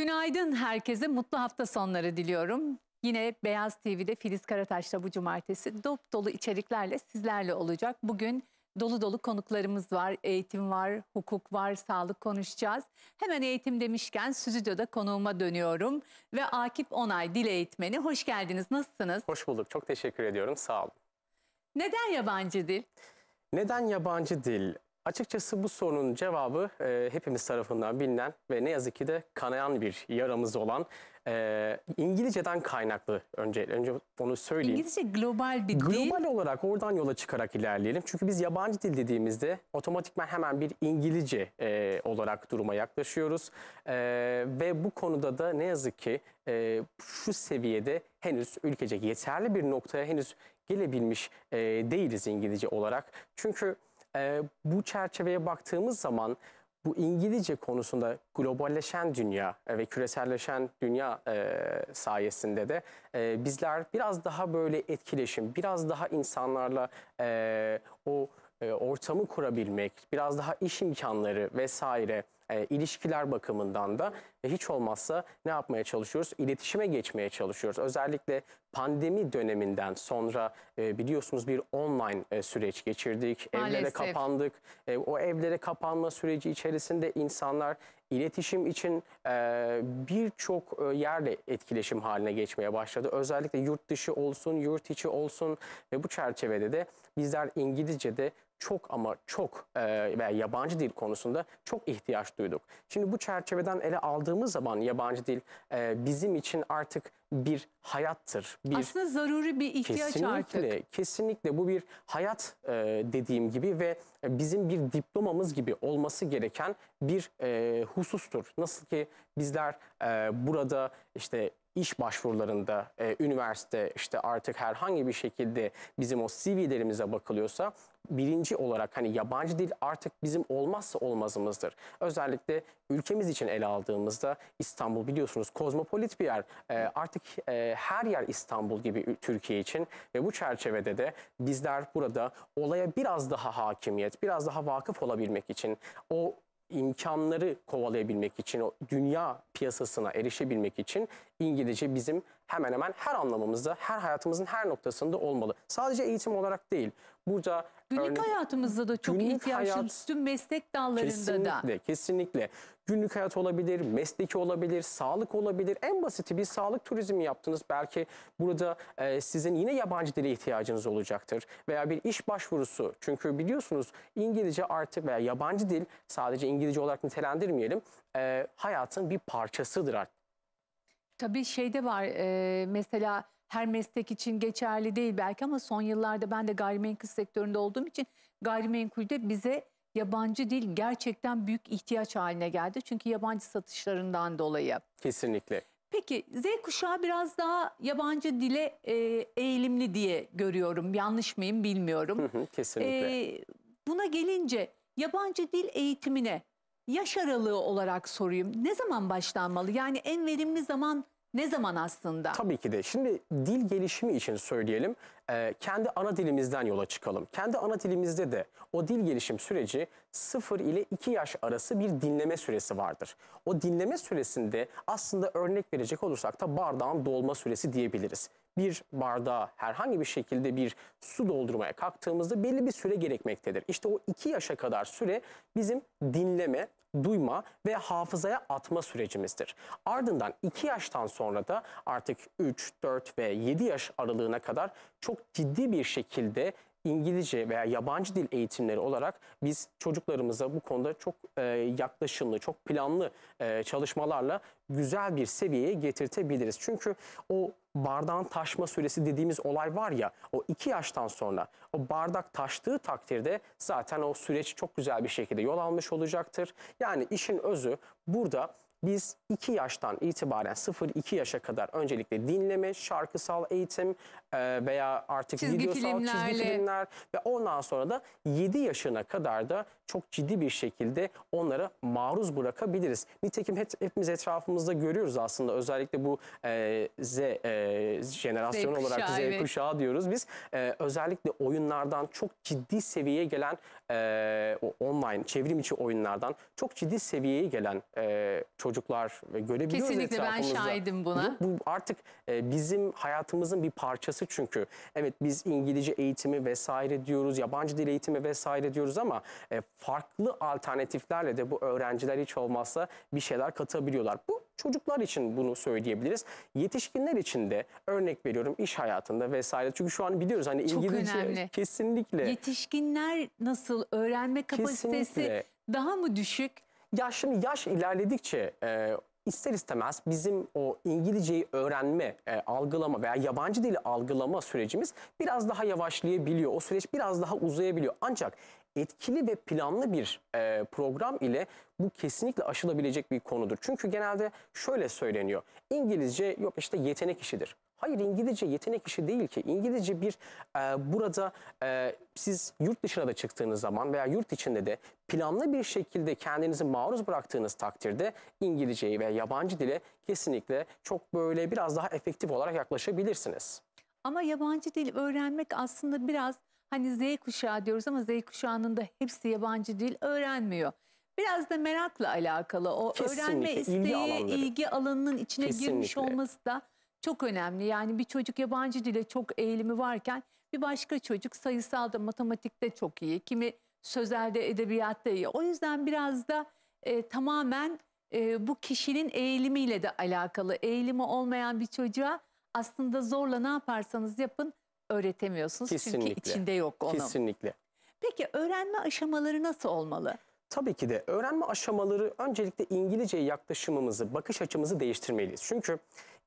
Günaydın herkese. Mutlu hafta sonları diliyorum. Yine Beyaz TV'de Filiz Karataş'la bu cumartesi dop dolu içeriklerle sizlerle olacak. Bugün dolu dolu konuklarımız var. Eğitim var, hukuk var, sağlık konuşacağız. Hemen eğitim demişken stüdyoda konuğuma dönüyorum. Ve Akif Onay, dil eğitmeni. Hoş geldiniz. Nasılsınız? Hoş bulduk. Çok teşekkür ediyorum. Sağ olun. Neden yabancı dil? Neden yabancı dil? Açıkçası bu sorunun cevabı e, hepimiz tarafından bilinen ve ne yazık ki de kanayan bir yaramız olan e, İngilizceden kaynaklı. Önce önce onu söyleyeyim. İngilizce global bir global dil. Global olarak oradan yola çıkarak ilerleyelim. Çünkü biz yabancı dil dediğimizde otomatikman hemen bir İngilizce e, olarak duruma yaklaşıyoruz. E, ve bu konuda da ne yazık ki e, şu seviyede henüz ülkece yeterli bir noktaya henüz gelebilmiş e, değiliz İngilizce olarak. Çünkü e, bu çerçeveye baktığımız zaman bu İngilizce konusunda globalleşen dünya e, ve küreselleşen dünya e, sayesinde de e, bizler biraz daha böyle etkileşim, biraz daha insanlarla e, o e, ortamı kurabilmek, biraz daha iş imkanları vesaire e, ilişkiler bakımından da e, hiç olmazsa ne yapmaya çalışıyoruz? İletişime geçmeye çalışıyoruz. Özellikle pandemi döneminden sonra e, biliyorsunuz bir online e, süreç geçirdik. Maalesef. Evlere kapandık. E, o evlere kapanma süreci içerisinde insanlar iletişim için e, birçok e, yerle etkileşim haline geçmeye başladı. Özellikle yurt dışı olsun, yurt içi olsun ve bu çerçevede de bizler İngilizce'de çok ama çok e, veya yabancı dil konusunda çok ihtiyaç duyduk. Şimdi bu çerçeveden ele aldığımız zaman yabancı dil e, bizim için artık bir hayattır. Bir, Aslında zaruri bir ihtiyaç kesinlikle, artık. Kesinlikle kesinlikle bu bir hayat e, dediğim gibi ve bizim bir diplomamız gibi olması gereken bir e, husustur. Nasıl ki bizler e, burada işte iş başvurularında e, üniversite işte artık herhangi bir şekilde bizim o CV'lerimize bakılıyorsa birinci olarak hani yabancı dil artık bizim olmazsa olmazımızdır. Özellikle ülkemiz için ele aldığımızda İstanbul biliyorsunuz kozmopolit bir yer. E, artık e, her yer İstanbul gibi Türkiye için ve bu çerçevede de bizler burada olaya biraz daha hakimiyet, biraz daha vakıf olabilmek için o imkanları kovalayabilmek için, o dünya piyasasına erişebilmek için İngilizce bizim hemen hemen her anlamımızda, her hayatımızın her noktasında olmalı. Sadece eğitim olarak değil. Burada günlük örnek, hayatımızda da çok ihtiyacımız tüm meslek dallarında kesinlikle, da. Kesinlikle, kesinlikle. Günlük hayat olabilir, mesleki olabilir, sağlık olabilir. En basiti bir sağlık turizmi yaptınız. Belki burada e, sizin yine yabancı dile ihtiyacınız olacaktır. Veya bir iş başvurusu. Çünkü biliyorsunuz İngilizce artık veya yabancı dil sadece İngilizce olarak nitelendirmeyelim. E, hayatın bir parçasıdır artık Tabii şeyde var e, mesela her meslek için geçerli değil belki ama son yıllarda ben de gayrimenkul sektöründe olduğum için gayrimenkulde bize yabancı dil gerçekten büyük ihtiyaç haline geldi. Çünkü yabancı satışlarından dolayı. Kesinlikle. Peki Z kuşağı biraz daha yabancı dile e, eğilimli diye görüyorum. Yanlış mıyım bilmiyorum. kesinlikle. E, buna gelince yabancı dil eğitimine yaş aralığı olarak sorayım. Ne zaman başlanmalı? Yani en verimli zaman ne zaman aslında? Tabii ki de. Şimdi dil gelişimi için söyleyelim. E, kendi ana dilimizden yola çıkalım. Kendi ana dilimizde de o dil gelişim süreci 0 ile 2 yaş arası bir dinleme süresi vardır. O dinleme süresinde aslında örnek verecek olursak da bardağın dolma süresi diyebiliriz bir bardağa herhangi bir şekilde bir su doldurmaya kalktığımızda belli bir süre gerekmektedir. İşte o iki yaşa kadar süre bizim dinleme, duyma ve hafızaya atma sürecimizdir. Ardından iki yaştan sonra da artık 3, 4 ve 7 yaş aralığına kadar çok ciddi bir şekilde İngilizce veya yabancı dil eğitimleri olarak biz çocuklarımıza bu konuda çok e, yaklaşımlı, çok planlı e, çalışmalarla güzel bir seviyeye getirtebiliriz. Çünkü o bardağın taşma süresi dediğimiz olay var ya o iki yaştan sonra o bardak taştığı takdirde zaten o süreç çok güzel bir şekilde yol almış olacaktır. Yani işin özü burada biz 2 yaştan itibaren 0-2 yaşa kadar öncelikle dinleme, şarkısal eğitim e, veya artık çizgi videosal filmlerle. çizgi filmler ve ondan sonra da 7 yaşına kadar da çok ciddi bir şekilde onlara maruz bırakabiliriz. Nitekim hep, hepimiz etrafımızda görüyoruz aslında özellikle bu e, Z e, jenerasyon Z olarak kuşağı, Z evet. kuşağı diyoruz biz. E, özellikle oyunlardan çok ciddi seviyeye gelen e, online çevrim içi oyunlardan çok ciddi seviyeye gelen e, çocuklar ve görebiliyoruz Kesinlikle ben etrafımızda. şahidim buna. Bu, bu artık e, bizim hayatımızın bir parçası çünkü. Evet biz İngilizce eğitimi vesaire diyoruz, yabancı dil eğitimi vesaire diyoruz ama e, farklı alternatiflerle de bu öğrenciler hiç olmazsa bir şeyler katabiliyorlar. Bu çocuklar için bunu söyleyebiliriz. Yetişkinler için de örnek veriyorum iş hayatında vesaire. Çünkü şu an biliyoruz hani İngilizce kesinlikle. Yetişkinler nasıl nasıl? Öğrenme kapasitesi Kesinlikle. daha mı düşük? Ya şimdi yaş ilerledikçe e, ister istemez bizim o İngilizceyi öğrenme, e, algılama veya yabancı dili algılama sürecimiz biraz daha yavaşlayabiliyor. O süreç biraz daha uzayabiliyor. Ancak etkili ve planlı bir e, program ile bu kesinlikle aşılabilecek bir konudur. Çünkü genelde şöyle söyleniyor. İngilizce yok işte yetenek işidir. Hayır İngilizce yetenek işi değil ki. İngilizce bir e, burada e, siz yurt dışına da çıktığınız zaman veya yurt içinde de planlı bir şekilde kendinizi maruz bıraktığınız takdirde İngilizceyi ve yabancı dile kesinlikle çok böyle biraz daha efektif olarak yaklaşabilirsiniz. Ama yabancı dil öğrenmek aslında biraz hani Z kuşağı diyoruz ama Z kuşağının da hepsi yabancı dil öğrenmiyor. Biraz da merakla alakalı. O Kesinlikle, öğrenme isteği, ilgi, ilgi alanının içine Kesinlikle. girmiş olması da çok önemli. Yani bir çocuk yabancı dile çok eğilimi varken bir başka çocuk sayısalda, matematikte çok iyi. Kimi sözelde, edebiyatta iyi. O yüzden biraz da e, tamamen e, bu kişinin eğilimiyle de alakalı. Eğilimi olmayan bir çocuğa aslında zorla ne yaparsanız yapın öğretemiyorsunuz. Kesinlikle. Çünkü içinde yok onun. Kesinlikle. Peki öğrenme aşamaları nasıl olmalı? Tabii ki de öğrenme aşamaları öncelikle İngilizce yaklaşımımızı, bakış açımızı değiştirmeliyiz. Çünkü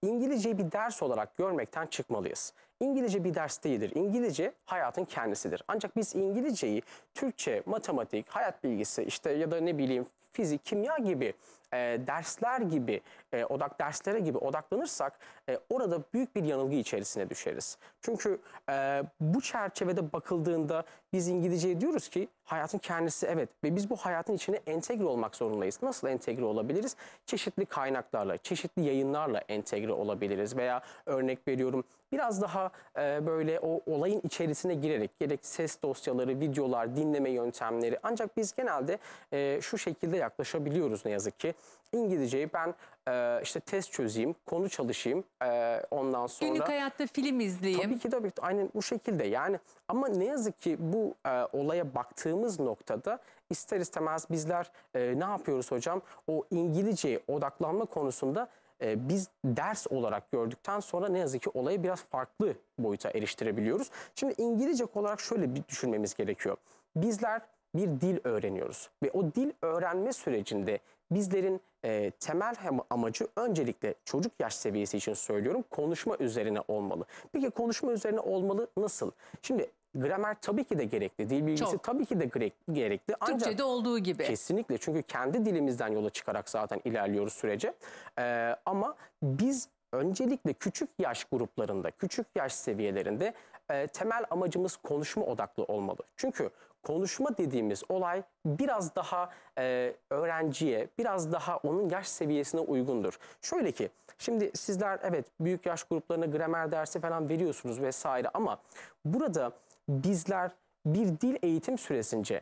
İngilizceyi bir ders olarak görmekten çıkmalıyız. İngilizce bir ders değildir. İngilizce hayatın kendisidir. Ancak biz İngilizceyi Türkçe, matematik, hayat bilgisi işte ya da ne bileyim fizik, kimya gibi e, dersler gibi, e, odak derslere gibi odaklanırsak e, orada büyük bir yanılgı içerisine düşeriz. Çünkü e, bu çerçevede bakıldığında biz İngilizceye diyoruz ki hayatın kendisi evet ve biz bu hayatın içine entegre olmak zorundayız. Nasıl entegre olabiliriz? Çeşitli kaynaklarla, çeşitli yayınlarla entegre olabiliriz veya örnek veriyorum biraz daha e, böyle o olayın içerisine girerek gerek ses dosyaları, videolar, dinleme yöntemleri ancak biz genelde e, şu şekilde yaklaşabiliyoruz ne yazık ki. İngilizceyi ben e, işte test çözeyim, konu çalışayım e, ondan sonra. Günlük hayatta film izleyeyim. Tabii ki tabii aynen bu şekilde yani ama ne yazık ki bu e, olaya baktığımız noktada ister istemez bizler e, ne yapıyoruz hocam o İngilizceye odaklanma konusunda e, biz ders olarak gördükten sonra ne yazık ki olayı biraz farklı boyuta eriştirebiliyoruz. Şimdi İngilizce olarak şöyle bir düşünmemiz gerekiyor. Bizler bir dil öğreniyoruz ve o dil öğrenme sürecinde bizlerin e, temel amacı öncelikle çocuk yaş seviyesi için söylüyorum konuşma üzerine olmalı. Peki konuşma üzerine olmalı nasıl? Şimdi gramer tabii ki de gerekli, dil bilgisi Çok. tabii ki de gerekli. Ancak, Türkçe'de olduğu gibi. Kesinlikle çünkü kendi dilimizden yola çıkarak zaten ilerliyoruz sürece. E, ama biz öncelikle küçük yaş gruplarında, küçük yaş seviyelerinde e, temel amacımız konuşma odaklı olmalı. Çünkü konuşma dediğimiz olay biraz daha e, öğrenciye, biraz daha onun yaş seviyesine uygundur. Şöyle ki, şimdi sizler evet büyük yaş gruplarına gramer dersi falan veriyorsunuz vesaire ama burada bizler bir dil eğitim süresince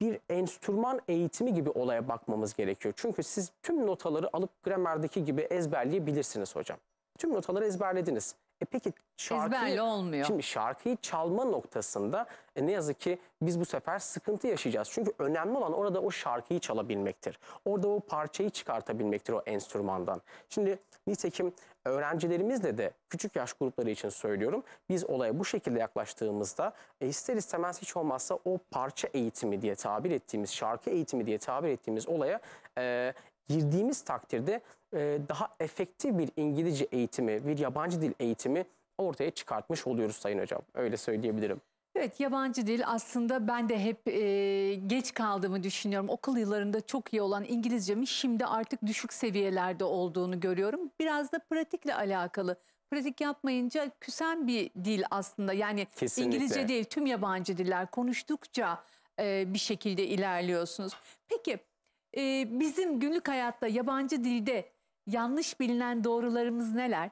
bir enstrüman eğitimi gibi olaya bakmamız gerekiyor. Çünkü siz tüm notaları alıp gramerdeki gibi ezberleyebilirsiniz hocam. Tüm notaları ezberlediniz. E peki şarkıyı, olmuyor. Şimdi şarkıyı çalma noktasında e, ne yazık ki biz bu sefer sıkıntı yaşayacağız. Çünkü önemli olan orada o şarkıyı çalabilmektir. Orada o parçayı çıkartabilmektir o enstrümandan. Şimdi nitekim öğrencilerimizle de küçük yaş grupları için söylüyorum. Biz olaya bu şekilde yaklaştığımızda e, ister istemez hiç olmazsa o parça eğitimi diye tabir ettiğimiz, şarkı eğitimi diye tabir ettiğimiz olaya e, girdiğimiz takdirde e, daha efektif bir İngilizce eğitimi, bir yabancı dil eğitimi ortaya çıkartmış oluyoruz Sayın Hocam. Öyle söyleyebilirim. Evet yabancı dil aslında ben de hep e, geç kaldığımı düşünüyorum. Okul yıllarında çok iyi olan İngilizcemin şimdi artık düşük seviyelerde olduğunu görüyorum. Biraz da pratikle alakalı. Pratik yapmayınca küsen bir dil aslında. Yani Kesinlikle. İngilizce değil tüm yabancı diller konuştukça e, bir şekilde ilerliyorsunuz. Peki e, bizim günlük hayatta yabancı dilde yanlış bilinen doğrularımız neler?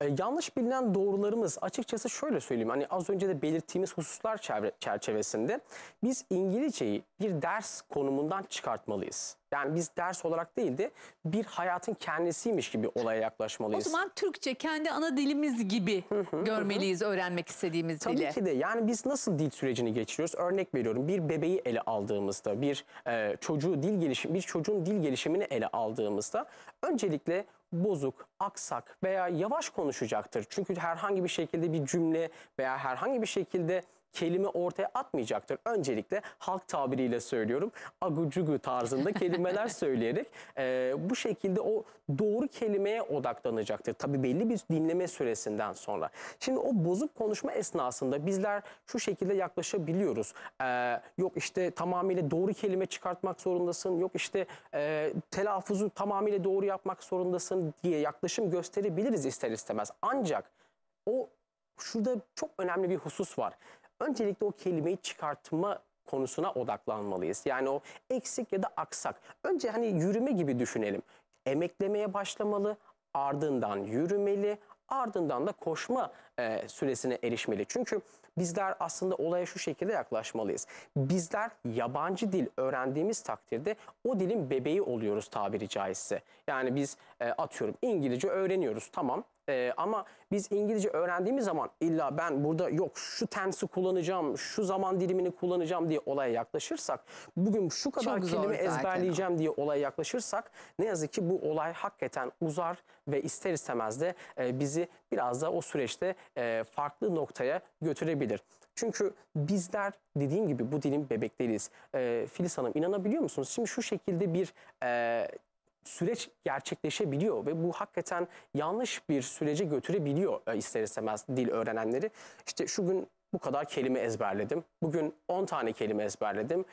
E, yanlış bilinen doğrularımız açıkçası şöyle söyleyeyim. Hani az önce de belirttiğimiz hususlar çerçevesinde biz İngilizceyi bir ders konumundan çıkartmalıyız. Yani biz ders olarak değil de bir hayatın kendisiymiş gibi olaya yaklaşmalıyız. O zaman Türkçe kendi ana dilimiz gibi görmeliyiz öğrenmek istediğimiz Tabii dili. Tabii ki de yani biz nasıl dil sürecini geçiriyoruz? Örnek veriyorum bir bebeği ele aldığımızda, bir e, çocuğu dil gelişim, bir çocuğun dil gelişimini ele aldığımızda öncelikle bozuk, aksak veya yavaş konuşacaktır. Çünkü herhangi bir şekilde bir cümle veya herhangi bir şekilde kelime ortaya atmayacaktır. Öncelikle halk tabiriyle söylüyorum. agucugu cugu tarzında kelimeler söyleyerek e, bu şekilde o doğru kelimeye odaklanacaktır. Tabi belli bir dinleme süresinden sonra. Şimdi o bozuk konuşma esnasında bizler şu şekilde yaklaşabiliyoruz. E, yok işte tamamıyla doğru kelime çıkartmak zorundasın. Yok işte e, telaffuzu tamamıyla doğru yapmak zorundasın diye yaklaşım gösterebiliriz ister istemez. Ancak o şurada çok önemli bir husus var öncelikle o kelimeyi çıkartma konusuna odaklanmalıyız. Yani o eksik ya da aksak. Önce hani yürüme gibi düşünelim. Emeklemeye başlamalı, ardından yürümeli, ardından da koşma e, süresine erişmeli. Çünkü bizler aslında olaya şu şekilde yaklaşmalıyız. Bizler yabancı dil öğrendiğimiz takdirde o dilin bebeği oluyoruz tabiri caizse. Yani biz e, atıyorum İngilizce öğreniyoruz tamam ee, ama biz İngilizce öğrendiğimiz zaman illa ben burada yok şu tensi kullanacağım, şu zaman dilimini kullanacağım diye olaya yaklaşırsak, bugün şu kadar Çok zor kelime zaten ezberleyeceğim diye olaya yaklaşırsak ne yazık ki bu olay hakikaten uzar ve ister istemez de e, bizi biraz da o süreçte e, farklı noktaya götürebilir. Çünkü bizler dediğim gibi bu dilin bebekleriyiz. E, Filiz Hanım inanabiliyor musunuz? Şimdi şu şekilde bir e, süreç gerçekleşebiliyor ve bu hakikaten yanlış bir sürece götürebiliyor e, ister istemez dil öğrenenleri. İşte şu gün bu kadar kelime ezberledim. Bugün 10 tane kelime ezberledim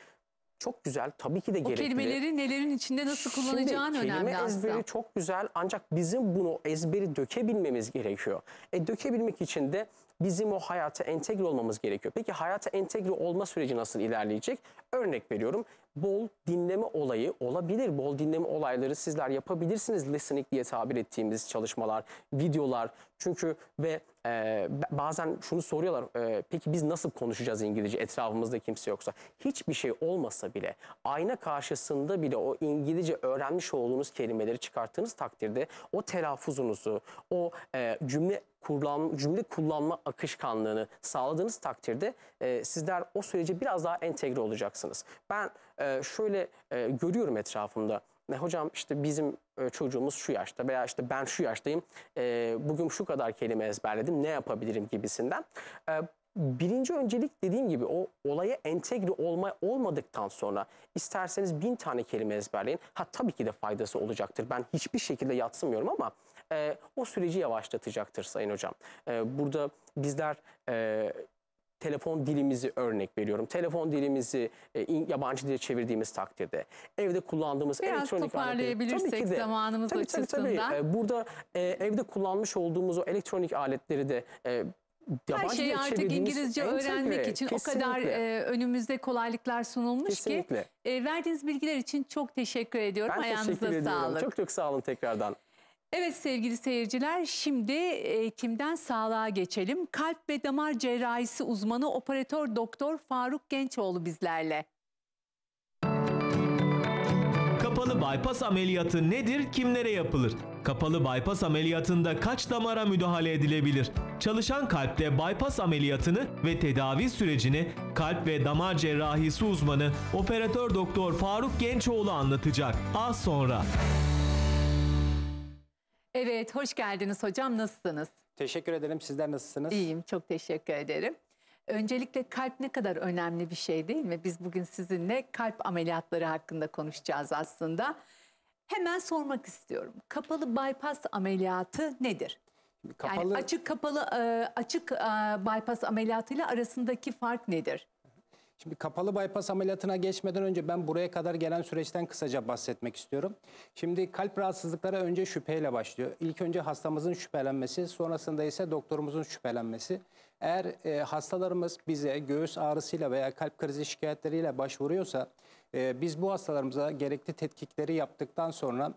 çok güzel tabii ki de gerekli. O kelimeleri nelerin içinde nasıl kullanacağın Şimdi, önemli aslında. Kelime ezberi çok güzel ancak bizim bunu ezberi dökebilmemiz gerekiyor. E dökebilmek için de bizim o hayata entegre olmamız gerekiyor. Peki hayata entegre olma süreci nasıl ilerleyecek? Örnek veriyorum bol dinleme olayı olabilir. Bol dinleme olayları sizler yapabilirsiniz. Listening diye tabir ettiğimiz çalışmalar, videolar. Çünkü ve e, bazen şunu soruyorlar. E, peki biz nasıl konuşacağız İngilizce etrafımızda kimse yoksa? Hiçbir şey olmasa bile ayna karşısında bile o İngilizce öğrenmiş olduğunuz kelimeleri çıkarttığınız takdirde o telaffuzunuzu, o e, cümle kullan, cümle kullanma akışkanlığını sağladığınız takdirde e, sizler o sürece biraz daha entegre olacaksınız. Ben e, şöyle e, görüyorum etrafımda. Ne hocam işte bizim e, çocuğumuz şu yaşta veya işte ben şu yaştayım. E, bugün şu kadar kelime ezberledim. Ne yapabilirim gibisinden. E, birinci öncelik dediğim gibi o olaya entegre olma, olmadıktan sonra isterseniz bin tane kelime ezberleyin. Ha tabii ki de faydası olacaktır. Ben hiçbir şekilde yatsımıyorum ama e, o süreci yavaşlatacaktır Sayın Hocam. E, burada bizler... E, telefon dilimizi örnek veriyorum. Telefon dilimizi e, yabancı dile çevirdiğimiz takdirde evde kullandığımız Biraz elektronik toparlayabilirsek aletleri, tabii de, zamanımız tabii, açısından. Tabii, tabii. E, burada e, evde kullanmış olduğumuz o elektronik aletleri de e, Yabancı Her şeyi artık İngilizce öğrenmek için kesinlikle. o kadar e, önümüzde kolaylıklar sunulmuş kesinlikle. ki. E, verdiğiniz bilgiler için çok teşekkür ediyorum. Ben Ayağınıza teşekkür ediyorum. Sağlık. Çok çok sağ olun tekrardan. Evet sevgili seyirciler şimdi kimden sağlığa geçelim. Kalp ve damar cerrahisi uzmanı operatör doktor Faruk Gençoğlu bizlerle. Kapalı bypass ameliyatı nedir, kimlere yapılır? Kapalı bypass ameliyatında kaç damara müdahale edilebilir? Çalışan kalpte bypass ameliyatını ve tedavi sürecini kalp ve damar cerrahisi uzmanı operatör doktor Faruk Gençoğlu anlatacak az sonra. Evet, hoş geldiniz hocam. Nasılsınız? Teşekkür ederim. Sizler nasılsınız? İyiyim, çok teşekkür ederim. Öncelikle kalp ne kadar önemli bir şey değil mi? Biz bugün sizinle kalp ameliyatları hakkında konuşacağız aslında. Hemen sormak istiyorum. Kapalı bypass ameliyatı nedir? Kapalı... Yani açık kapalı e, açık e, bypass ameliyatıyla arasındaki fark nedir? Şimdi kapalı bypass ameliyatına geçmeden önce ben buraya kadar gelen süreçten kısaca bahsetmek istiyorum. Şimdi kalp rahatsızlıkları önce şüpheyle başlıyor. İlk önce hastamızın şüphelenmesi, sonrasında ise doktorumuzun şüphelenmesi. Eğer e, hastalarımız bize göğüs ağrısıyla veya kalp krizi şikayetleriyle başvuruyorsa e, biz bu hastalarımıza gerekli tetkikleri yaptıktan sonra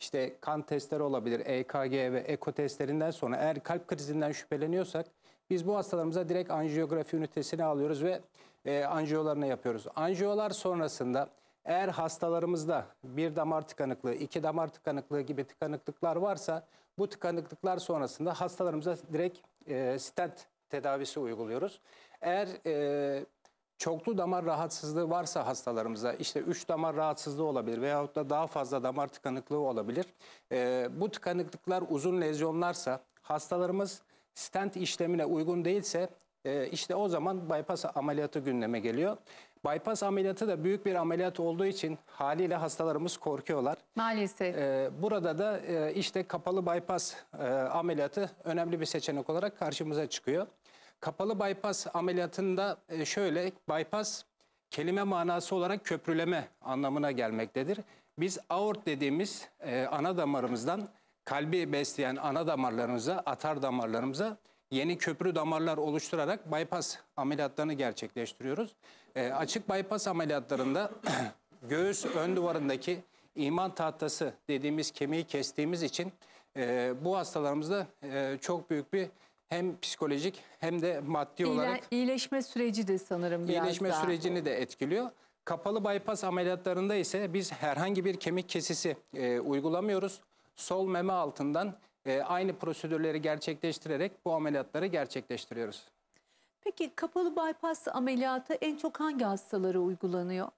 işte kan testleri olabilir, EKG ve eko testlerinden sonra eğer kalp krizinden şüpheleniyorsak biz bu hastalarımıza direkt anjiyografi ünitesini alıyoruz ve e, anjiyolarını yapıyoruz. Anjiyolar sonrasında eğer hastalarımızda bir damar tıkanıklığı, iki damar tıkanıklığı gibi tıkanıklıklar varsa bu tıkanıklıklar sonrasında hastalarımıza direkt e, stent tedavisi uyguluyoruz. Eğer e, çoklu damar rahatsızlığı varsa hastalarımıza işte 3 damar rahatsızlığı olabilir veyahut da daha fazla damar tıkanıklığı olabilir. E, bu tıkanıklıklar uzun lezyonlarsa hastalarımız stent işlemine uygun değilse ee, işte o zaman bypass ameliyatı gündeme geliyor. Bypass ameliyatı da büyük bir ameliyat olduğu için haliyle hastalarımız korkuyorlar. Maalesef. Ee, burada da e, işte kapalı bypass e, ameliyatı önemli bir seçenek olarak karşımıza çıkıyor. Kapalı bypass ameliyatında e, şöyle bypass kelime manası olarak köprüleme anlamına gelmektedir. Biz aort dediğimiz ana damarımızdan kalbi besleyen ana damarlarımıza, atar damarlarımıza yeni köprü damarlar oluşturarak bypass ameliyatlarını gerçekleştiriyoruz. E, açık bypass ameliyatlarında göğüs ön duvarındaki iman tahtası dediğimiz kemiği kestiğimiz için e, bu hastalarımızda e, çok büyük bir hem psikolojik hem de maddi İyile, olarak iyileşme süreci de sanırım biraz iyileşme daha. sürecini de etkiliyor. Kapalı bypass ameliyatlarında ise biz herhangi bir kemik kesisi e, uygulamıyoruz. Sol meme altından e, aynı prosedürleri gerçekleştirerek bu ameliyatları gerçekleştiriyoruz. Peki kapalı bypass ameliyatı en çok hangi hastalara uygulanıyor?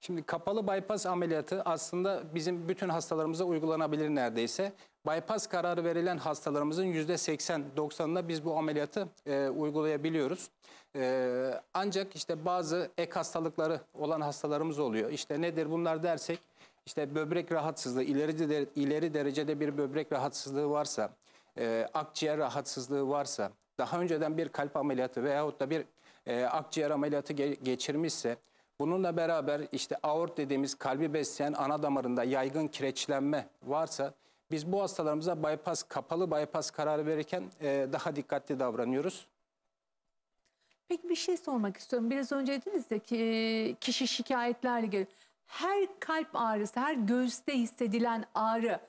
Şimdi kapalı bypass ameliyatı aslında bizim bütün hastalarımıza uygulanabilir neredeyse. Bypass kararı verilen hastalarımızın %80-90'ına biz bu ameliyatı e, uygulayabiliyoruz. E, ancak işte bazı ek hastalıkları olan hastalarımız oluyor. İşte nedir bunlar dersek işte böbrek rahatsızlığı, ileri, de, ileri derecede bir böbrek rahatsızlığı varsa, e, akciğer rahatsızlığı varsa, daha önceden bir kalp ameliyatı veyahut da bir e, akciğer ameliyatı ge geçirmişse, bununla beraber işte aort dediğimiz kalbi besleyen ana damarında yaygın kireçlenme varsa, biz bu hastalarımıza bypass, kapalı bypass kararı verirken e, daha dikkatli davranıyoruz. Peki bir şey sormak istiyorum. Biraz önce dediniz de ki kişi şikayetlerle geliyor her kalp ağrısı, her göğüste hissedilen ağrı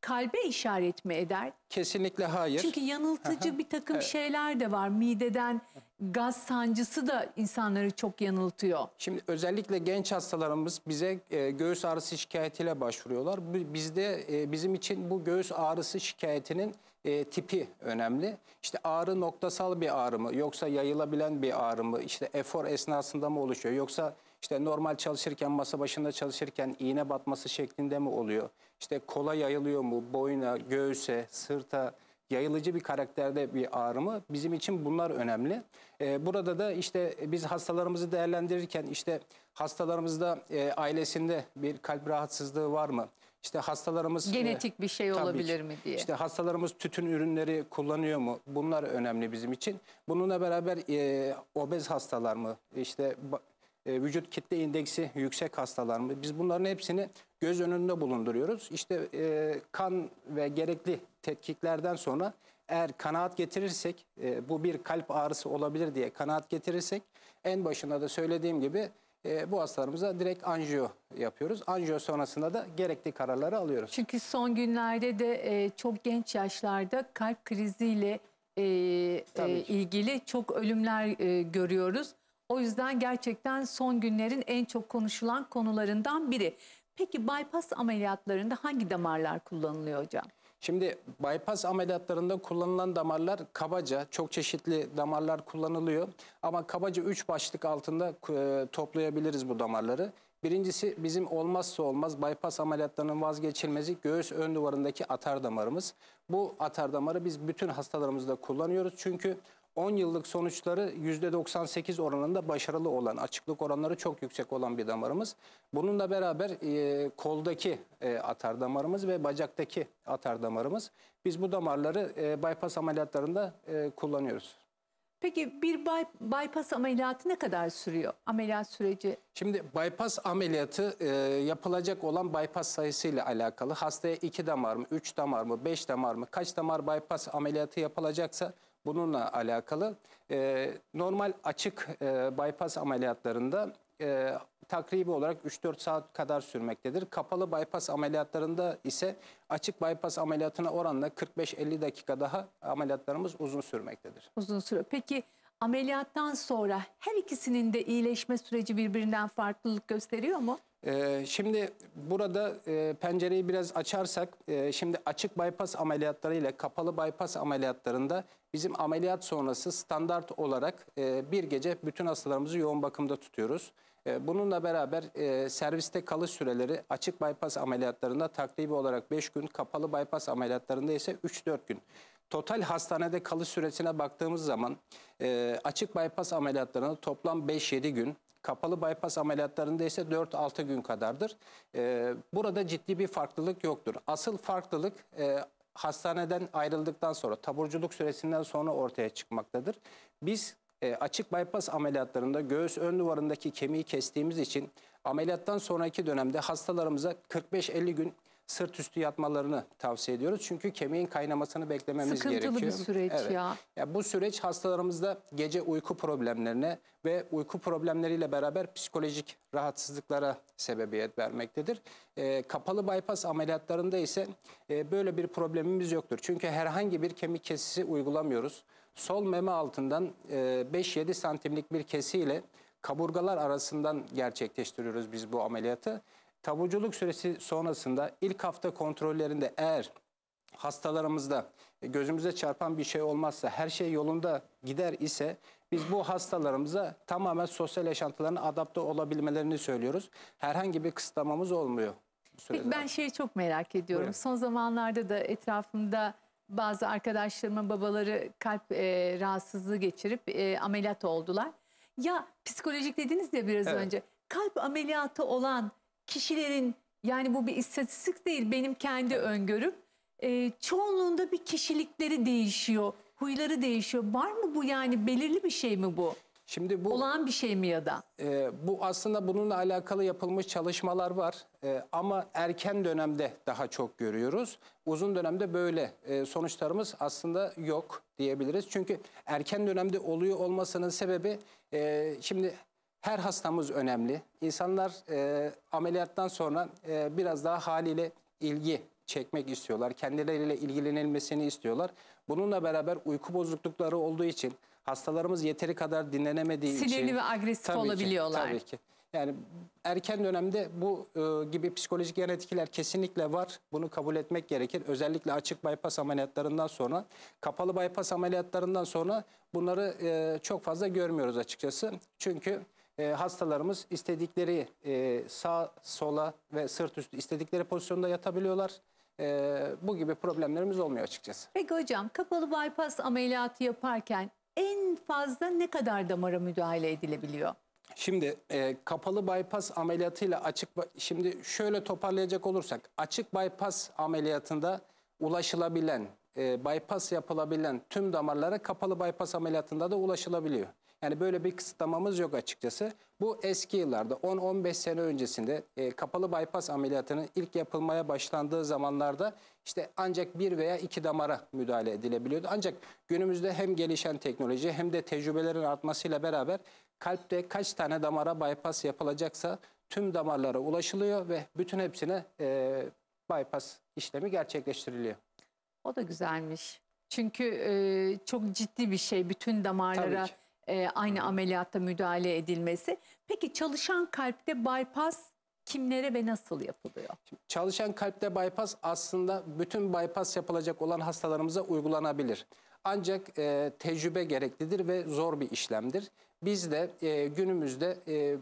kalbe işaret mi eder? Kesinlikle hayır. Çünkü yanıltıcı bir takım şeyler de var. Mideden gaz sancısı da insanları çok yanıltıyor. Şimdi özellikle genç hastalarımız bize e, göğüs ağrısı şikayetiyle başvuruyorlar. Bizde e, bizim için bu göğüs ağrısı şikayetinin e, tipi önemli. İşte ağrı noktasal bir ağrı mı yoksa yayılabilen bir ağrı mı? İşte efor esnasında mı oluşuyor yoksa işte normal çalışırken, masa başında çalışırken iğne batması şeklinde mi oluyor? İşte kola yayılıyor mu? Boyuna, göğüse, sırta yayılıcı bir karakterde bir ağrı mı? Bizim için bunlar önemli. Ee, burada da işte biz hastalarımızı değerlendirirken işte hastalarımızda e, ailesinde bir kalp rahatsızlığı var mı? İşte hastalarımız e, genetik bir şey olabilir ki, mi diye. İşte hastalarımız tütün ürünleri kullanıyor mu? Bunlar önemli bizim için. Bununla beraber e, obez hastalar mı? İşte e, vücut kitle indeksi yüksek hastalar mı? Biz bunların hepsini göz önünde bulunduruyoruz. İşte e, kan ve gerekli tetkiklerden sonra eğer kanaat getirirsek, e, bu bir kalp ağrısı olabilir diye kanaat getirirsek, en başında da söylediğim gibi e, bu hastalarımıza direkt anjiyo yapıyoruz. Anjiyo sonrasında da gerekli kararları alıyoruz. Çünkü son günlerde de e, çok genç yaşlarda kalp kriziyle e, e, ilgili çok ölümler e, görüyoruz. O yüzden gerçekten son günlerin en çok konuşulan konularından biri. Peki bypass ameliyatlarında hangi damarlar kullanılıyor hocam? Şimdi bypass ameliyatlarında kullanılan damarlar kabaca çok çeşitli damarlar kullanılıyor. Ama kabaca 3 başlık altında e, toplayabiliriz bu damarları. Birincisi bizim olmazsa olmaz bypass ameliyatlarının vazgeçilmezi göğüs ön duvarındaki atar damarımız. Bu atar damarı biz bütün hastalarımızda kullanıyoruz. Çünkü 10 yıllık sonuçları %98 oranında başarılı olan, açıklık oranları çok yüksek olan bir damarımız. Bununla beraber e, koldaki e, atar damarımız ve bacaktaki atar damarımız. Biz bu damarları e, bypass ameliyatlarında e, kullanıyoruz. Peki bir by, bypass ameliyatı ne kadar sürüyor? Ameliyat süreci? Şimdi bypass ameliyatı e, yapılacak olan bypass sayısıyla alakalı. Hastaya 2 damar mı, 3 damar mı, 5 damar mı, kaç damar bypass ameliyatı yapılacaksa Bununla alakalı e, normal açık e, bypass ameliyatlarında e, takribi olarak 3-4 saat kadar sürmektedir. Kapalı bypass ameliyatlarında ise açık bypass ameliyatına oranla 45-50 dakika daha ameliyatlarımız uzun sürmektedir. Uzun süre. Peki ameliyattan sonra her ikisinin de iyileşme süreci birbirinden farklılık gösteriyor mu? E, şimdi burada e, pencereyi biraz açarsak, e, şimdi açık bypass ameliyatları ile kapalı bypass ameliyatlarında Bizim ameliyat sonrası standart olarak e, bir gece bütün hastalarımızı yoğun bakımda tutuyoruz. E, bununla beraber e, serviste kalış süreleri açık bypass ameliyatlarında takribi olarak 5 gün, kapalı bypass ameliyatlarında ise 3-4 gün. Total hastanede kalış süresine baktığımız zaman e, açık bypass ameliyatlarında toplam 5-7 gün, Kapalı bypass ameliyatlarında ise 4-6 gün kadardır. Ee, burada ciddi bir farklılık yoktur. Asıl farklılık e, hastaneden ayrıldıktan sonra, taburculuk süresinden sonra ortaya çıkmaktadır. Biz e, açık bypass ameliyatlarında göğüs ön duvarındaki kemiği kestiğimiz için ameliyattan sonraki dönemde hastalarımıza 45-50 gün sırt üstü yatmalarını tavsiye ediyoruz. Çünkü kemiğin kaynamasını beklememiz Sıkıntılı gerekiyor. Sıkıntılı bir süreç evet. ya. ya. Bu süreç hastalarımızda gece uyku problemlerine ve uyku problemleriyle beraber psikolojik rahatsızlıklara sebebiyet vermektedir. E, kapalı bypass ameliyatlarında ise e, böyle bir problemimiz yoktur. Çünkü herhangi bir kemik kesisi uygulamıyoruz. Sol meme altından e, 5-7 santimlik bir kesiyle kaburgalar arasından gerçekleştiriyoruz biz bu ameliyatı Tavuculuk süresi sonrasında ilk hafta kontrollerinde eğer hastalarımızda gözümüze çarpan bir şey olmazsa, her şey yolunda gider ise biz bu hastalarımıza tamamen sosyal yaşantılarına adapte olabilmelerini söylüyoruz. Herhangi bir kısıtlamamız olmuyor. Peki ben şeyi çok merak ediyorum. Buyurun. Son zamanlarda da etrafımda bazı arkadaşlarımın babaları kalp e, rahatsızlığı geçirip e, ameliyat oldular. Ya psikolojik dediniz ya biraz evet. önce. Kalp ameliyatı olan kişilerin yani bu bir istatistik değil benim kendi öngörüm. E, çoğunluğunda bir kişilikleri değişiyor, huyları değişiyor. Var mı bu yani belirli bir şey mi bu? Şimdi bu olan bir şey mi ya da? E, bu aslında bununla alakalı yapılmış çalışmalar var e, ama erken dönemde daha çok görüyoruz. Uzun dönemde böyle e, sonuçlarımız aslında yok diyebiliriz. Çünkü erken dönemde oluyor olmasının sebebi e, şimdi her hastamız önemli. İnsanlar e, ameliyattan sonra e, biraz daha haliyle ilgi çekmek istiyorlar. Kendileriyle ilgilenilmesini istiyorlar. Bununla beraber uyku bozuklukları olduğu için hastalarımız yeteri kadar dinlenemediği Sinirli için. Sinirli ve agresif tabii olabiliyorlar. Ki, tabii ki. Yani erken dönemde bu e, gibi psikolojik yan etkiler kesinlikle var. Bunu kabul etmek gerekir. Özellikle açık bypass ameliyatlarından sonra, kapalı bypass ameliyatlarından sonra bunları e, çok fazla görmüyoruz açıkçası. Çünkü e, hastalarımız istedikleri e, sağ, sola ve sırt üstü istedikleri pozisyonda yatabiliyorlar. E, bu gibi problemlerimiz olmuyor açıkçası. Peki hocam kapalı bypass ameliyatı yaparken en fazla ne kadar damara müdahale edilebiliyor? Şimdi e, kapalı bypass ameliyatıyla açık şimdi şöyle toparlayacak olursak açık bypass ameliyatında ulaşılabilen e, bypass yapılabilen tüm damarlara kapalı bypass ameliyatında da ulaşılabiliyor. Yani böyle bir kısıtlamamız yok açıkçası. Bu eski yıllarda 10-15 sene öncesinde e, kapalı bypass ameliyatının ilk yapılmaya başlandığı zamanlarda işte ancak bir veya iki damara müdahale edilebiliyordu. Ancak günümüzde hem gelişen teknoloji hem de tecrübelerin artmasıyla beraber kalpte kaç tane damara bypass yapılacaksa tüm damarlara ulaşılıyor ve bütün hepsine e, bypass işlemi gerçekleştiriliyor. O da güzelmiş. Çünkü e, çok ciddi bir şey bütün damarlara e, aynı ameliyatta müdahale edilmesi. Peki çalışan kalpte bypass kimlere ve nasıl yapılıyor? Şimdi çalışan kalpte bypass aslında bütün bypass yapılacak olan hastalarımıza uygulanabilir. Ancak e, tecrübe gereklidir ve zor bir işlemdir. Biz de e, günümüzde e,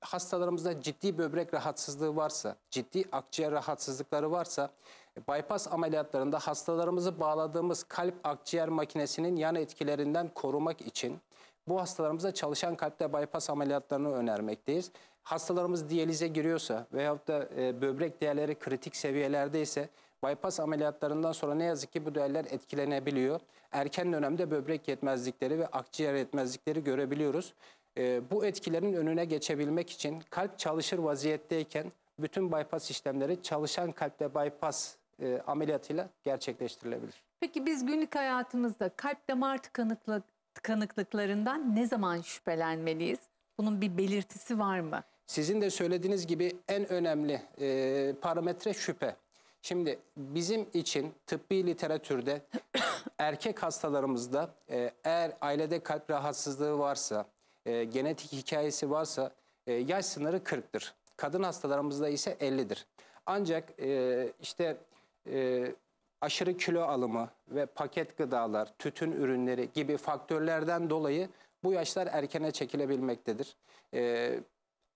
hastalarımızda ciddi böbrek rahatsızlığı varsa, ciddi akciğer rahatsızlıkları varsa Bypass ameliyatlarında hastalarımızı bağladığımız kalp akciğer makinesinin yan etkilerinden korumak için bu hastalarımıza çalışan kalpte bypass ameliyatlarını önermekteyiz. Hastalarımız diyalize giriyorsa veyahut da e, böbrek değerleri kritik seviyelerde ise bypass ameliyatlarından sonra ne yazık ki bu değerler etkilenebiliyor. Erken dönemde böbrek yetmezlikleri ve akciğer yetmezlikleri görebiliyoruz. E, bu etkilerin önüne geçebilmek için kalp çalışır vaziyetteyken bütün bypass işlemleri çalışan kalpte bypass e, ameliyatıyla gerçekleştirilebilir. Peki biz günlük hayatımızda kalp damar tıkanıklık, tıkanıklıklarından ne zaman şüphelenmeliyiz? Bunun bir belirtisi var mı? Sizin de söylediğiniz gibi en önemli e, parametre şüphe. Şimdi bizim için tıbbi literatürde erkek hastalarımızda e, eğer ailede kalp rahatsızlığı varsa, e, genetik hikayesi varsa e, yaş sınırı 40'tır. Kadın hastalarımızda ise 50'dir. Ancak e, işte e, aşırı kilo alımı ve paket gıdalar, tütün ürünleri gibi faktörlerden dolayı bu yaşlar erkene çekilebilmektedir. E,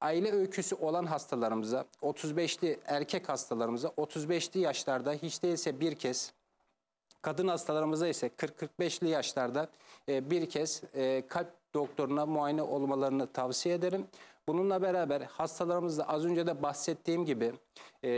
aile öyküsü olan hastalarımıza, 35'li erkek hastalarımıza 35'li yaşlarda hiç değilse bir kez Kadın hastalarımıza ise 40-45'li yaşlarda e, bir kez e, kalp doktoruna muayene olmalarını tavsiye ederim. Bununla beraber hastalarımızda az önce de bahsettiğim gibi e,